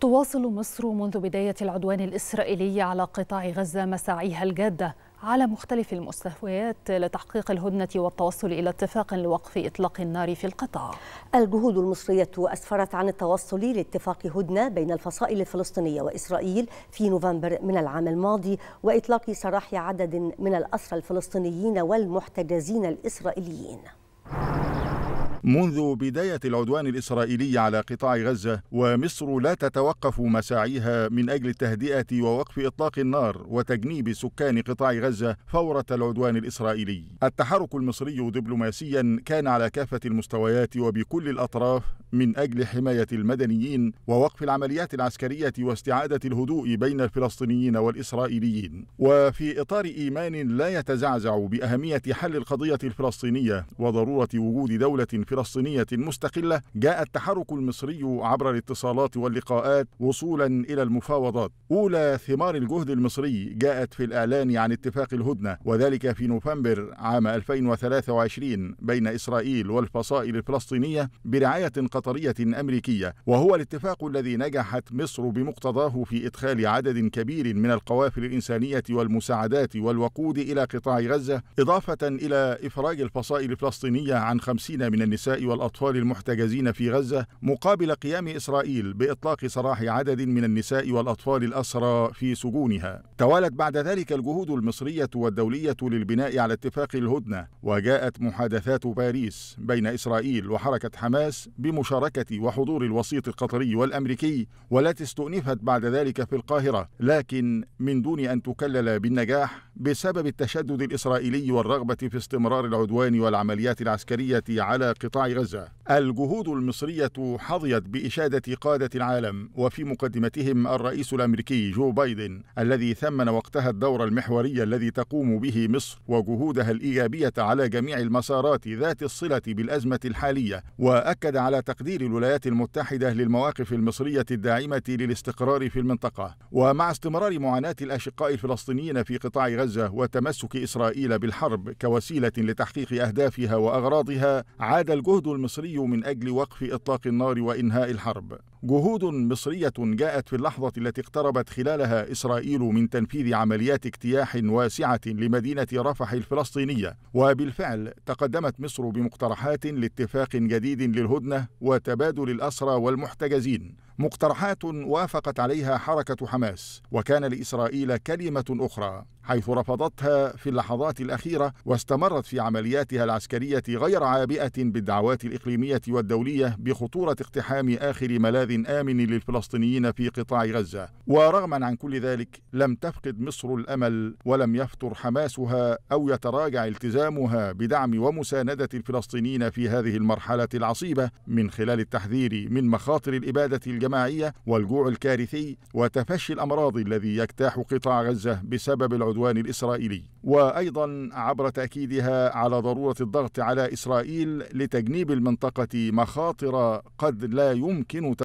تواصل مصر منذ بداية العدوان الإسرائيلي على قطاع غزة مساعيها الجادة على مختلف المستويات لتحقيق الهدنة والتوصل إلى اتفاق لوقف إطلاق النار في القطاع الجهود المصرية أسفرت عن التوصل لاتفاق هدنة بين الفصائل الفلسطينية وإسرائيل في نوفمبر من العام الماضي وإطلاق سراح عدد من الأسرى الفلسطينيين والمحتجزين الإسرائيليين منذ بداية العدوان الإسرائيلي على قطاع غزة ومصر لا تتوقف مساعيها من أجل التهدئة ووقف إطلاق النار وتجنيب سكان قطاع غزة فورة العدوان الإسرائيلي التحرك المصري دبلوماسيا كان على كافة المستويات وبكل الأطراف من أجل حماية المدنيين ووقف العمليات العسكرية واستعادة الهدوء بين الفلسطينيين والإسرائيليين وفي إطار إيمان لا يتزعزع بأهمية حل القضية الفلسطينية وضرورة وجود دولة فلسطينية مستقلة جاء التحرك المصري عبر الاتصالات واللقاءات وصولا إلى المفاوضات أولى ثمار الجهد المصري جاءت في الإعلان عن اتفاق الهدنة وذلك في نوفمبر عام 2023 بين إسرائيل والفصائل الفلسطينية برعاية قطرية أمريكية وهو الاتفاق الذي نجحت مصر بمقتضاه في إدخال عدد كبير من القوافل الإنسانية والمساعدات والوقود إلى قطاع غزة إضافة إلى إفراج الفصائل الفلسطينية عن 50 من النساء النساء والأطفال المحتجزين في غزة مقابل قيام إسرائيل بإطلاق سراح عدد من النساء والأطفال الأسرى في سجونها توالت بعد ذلك الجهود المصرية والدولية للبناء على اتفاق الهدنة وجاءت محادثات باريس بين إسرائيل وحركة حماس بمشاركة وحضور الوسيط القطري والأمريكي والتي استؤنفت بعد ذلك في القاهرة لكن من دون أن تكلل بالنجاح بسبب التشدد الإسرائيلي والرغبة في استمرار العدوان والعمليات العسكرية على قطاع قطاع غزة الجهود المصرية حظيت بإشادة قادة العالم وفي مقدمتهم الرئيس الأمريكي جو بايدن الذي ثمن وقتها الدور المحوري الذي تقوم به مصر وجهودها الإيجابية على جميع المسارات ذات الصلة بالأزمة الحالية وأكد على تقدير الولايات المتحدة للمواقف المصرية الداعمة للاستقرار في المنطقة ومع استمرار معاناة الأشقاء الفلسطينيين في قطاع غزة وتمسك إسرائيل بالحرب كوسيلة لتحقيق أهدافها وأغراضها عاد الجهد المصري من أجل وقف إطلاق النار وإنهاء الحرب جهود مصرية جاءت في اللحظة التي اقتربت خلالها إسرائيل من تنفيذ عمليات اجتياح واسعة لمدينة رفح الفلسطينية وبالفعل تقدمت مصر بمقترحات لاتفاق جديد للهدنة وتبادل الأسرى والمحتجزين مقترحات وافقت عليها حركة حماس وكان لإسرائيل كلمة أخرى حيث رفضتها في اللحظات الأخيرة واستمرت في عملياتها العسكرية غير عابئة بالدعوات الإقليمية والدولية بخطورة اقتحام آخر ملاذ ملاذ آمن للفلسطينيين في قطاع غزة ورغما عن كل ذلك لم تفقد مصر الأمل ولم يفتر حماسها أو يتراجع التزامها بدعم ومساندة الفلسطينيين في هذه المرحلة العصيبة من خلال التحذير من مخاطر الإبادة الجماعية والجوع الكارثي وتفشي الأمراض الذي يجتاح قطاع غزة بسبب العدوان الإسرائيلي وأيضا عبر تأكيدها على ضرورة الضغط على إسرائيل لتجنيب المنطقة مخاطر قد لا يمكن